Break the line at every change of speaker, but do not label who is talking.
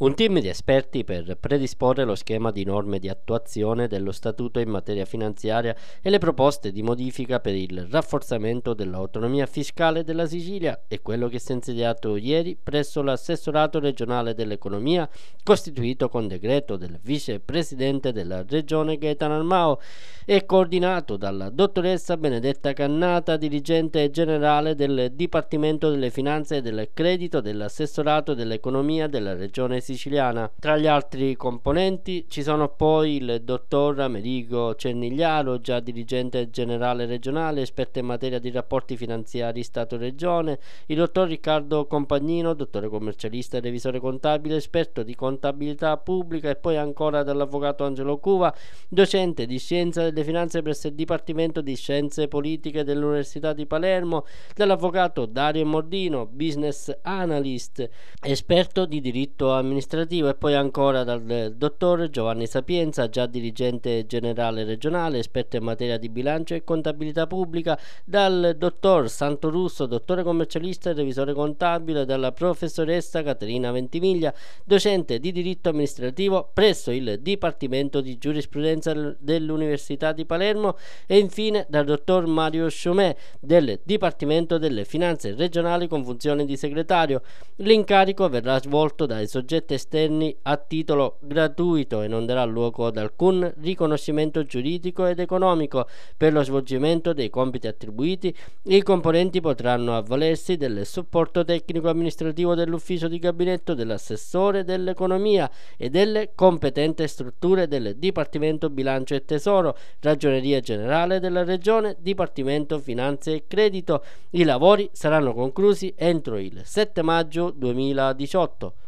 un team di esperti per predisporre lo schema di norme di attuazione dello Statuto in materia finanziaria e le proposte di modifica per il rafforzamento dell'autonomia fiscale della Sicilia è quello che si è insediato ieri presso l'assessorato regionale dell'economia costituito con decreto del vicepresidente della regione Gaetan Armao e coordinato dalla dottoressa Benedetta Cannata, dirigente generale del Dipartimento delle Finanze e del Credito dell'assessorato dell'economia della regione Sicilia siciliana. Tra gli altri componenti ci sono poi il dottor Amerigo Cernigliaro, già dirigente generale regionale, esperto in materia di rapporti finanziari Stato-Regione, il dottor Riccardo Compagnino, dottore commercialista e revisore contabile, esperto di contabilità pubblica e poi ancora dall'avvocato Angelo Cuva, docente di scienza delle finanze presso il Dipartimento di Scienze Politiche dell'Università di Palermo, dall'avvocato Dario Mordino, business analyst, esperto di diritto amministrativo amministrativo e poi ancora dal dottor Giovanni Sapienza, già dirigente generale regionale, esperto in materia di bilancio e contabilità pubblica, dal dottor Santo Russo, dottore commercialista e revisore contabile, dalla professoressa Caterina Ventimiglia, docente di diritto amministrativo presso il Dipartimento di Giurisprudenza dell'Università di Palermo e infine dal dottor Mario Chomè del Dipartimento delle Finanze Regionali con funzione di segretario. L'incarico verrà svolto dai soggetti atti esterni a titolo gratuito e non darà luogo ad alcun riconoscimento giuridico ed economico per lo svolgimento dei compiti attribuiti. I componenti potranno avvalersi del supporto tecnico amministrativo dell'ufficio di gabinetto dell'assessore dell'economia e delle competenti strutture del Dipartimento Bilancio e Tesoro, Ragioneria Generale della Regione, Dipartimento Finanze e Credito. I lavori saranno conclusi entro il 7 maggio 2018.